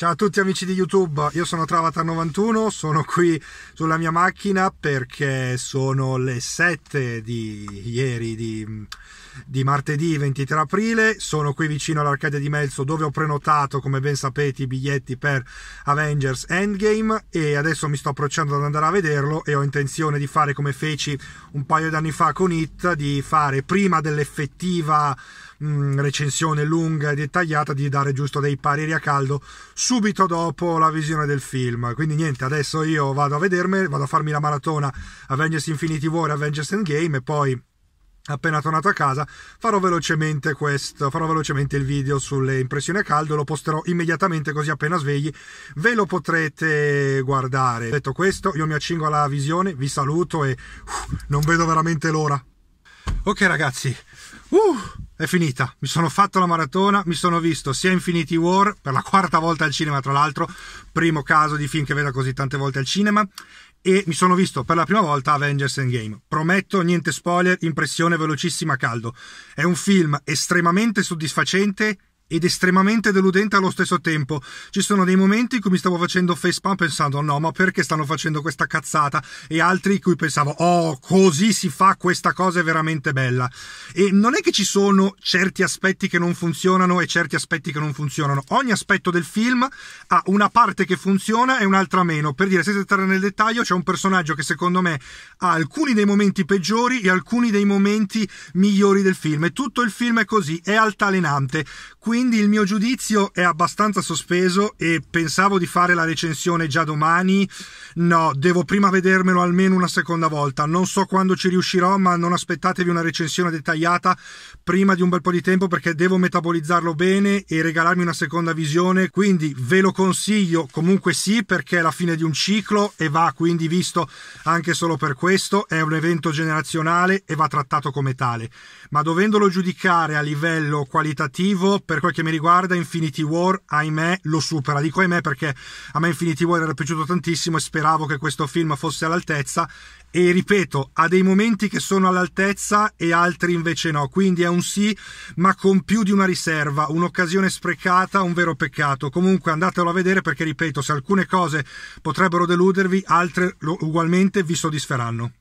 Ciao a tutti amici di YouTube, io sono Travatar91, sono qui sulla mia macchina perché sono le 7 di ieri, di, di martedì 23 aprile, sono qui vicino all'Arcadia di Melzo dove ho prenotato, come ben sapete, i biglietti per Avengers Endgame e adesso mi sto approcciando ad andare a vederlo e ho intenzione di fare come feci un paio d'anni fa con It, di fare prima dell'effettiva mh, mm, recensione lunga e dettagliata di dare giusto dei pareri a caldo subito dopo la visione del film. Quindi niente, adesso io vado a vedermi, vado a farmi la maratona Avengers Infinity War, e Avengers Endgame e poi appena tornato a casa farò velocemente questo farò velocemente il video sulle impressioni a caldo lo posterò immediatamente così appena svegli ve lo potrete guardare detto questo io mi accingo alla visione vi saluto e uh, non vedo veramente l'ora ok ragazzi uh, è finita, mi sono fatto la maratona, mi sono visto sia Infinity War, per la quarta volta al cinema tra l'altro, primo caso di film che vedo così tante volte al cinema, e mi sono visto per la prima volta Avengers Endgame. Prometto, niente spoiler, impressione velocissima a caldo. È un film estremamente soddisfacente ed estremamente deludente allo stesso tempo. Ci sono dei momenti in cui mi stavo facendo facepalm pensando no, ma perché stanno facendo questa cazzata? E altri in cui pensavo oh, così si fa questa cosa è veramente bella. E non è che ci sono certi aspetti che non funzionano e certi aspetti che non funzionano. Ogni aspetto del film ha una parte che funziona e un'altra meno. Per dire, senza entrare nel dettaglio, c'è un personaggio che secondo me ha alcuni dei momenti peggiori e alcuni dei momenti migliori del film. E tutto il film è così, è altalenante. Quindi quindi il mio giudizio è abbastanza sospeso e pensavo di fare la recensione già domani. No, devo prima vedermelo almeno una seconda volta. Non so quando ci riuscirò, ma non aspettatevi una recensione dettagliata prima di un bel po' di tempo perché devo metabolizzarlo bene e regalarmi una seconda visione. Quindi ve lo consiglio comunque sì perché è la fine di un ciclo e va quindi visto anche solo per questo. È un evento generazionale e va trattato come tale. Ma dovendolo giudicare a livello qualitativo, per quel che mi riguarda Infinity War, ahimè, lo supera. Dico ahimè perché a me Infinity War era piaciuto tantissimo e speravo che questo film fosse all'altezza e ripeto, ha dei momenti che sono all'altezza e altri invece no, quindi è un sì, ma con più di una riserva, un'occasione sprecata, un vero peccato. Comunque andatelo a vedere perché ripeto, se alcune cose potrebbero deludervi, altre ugualmente vi soddisferanno.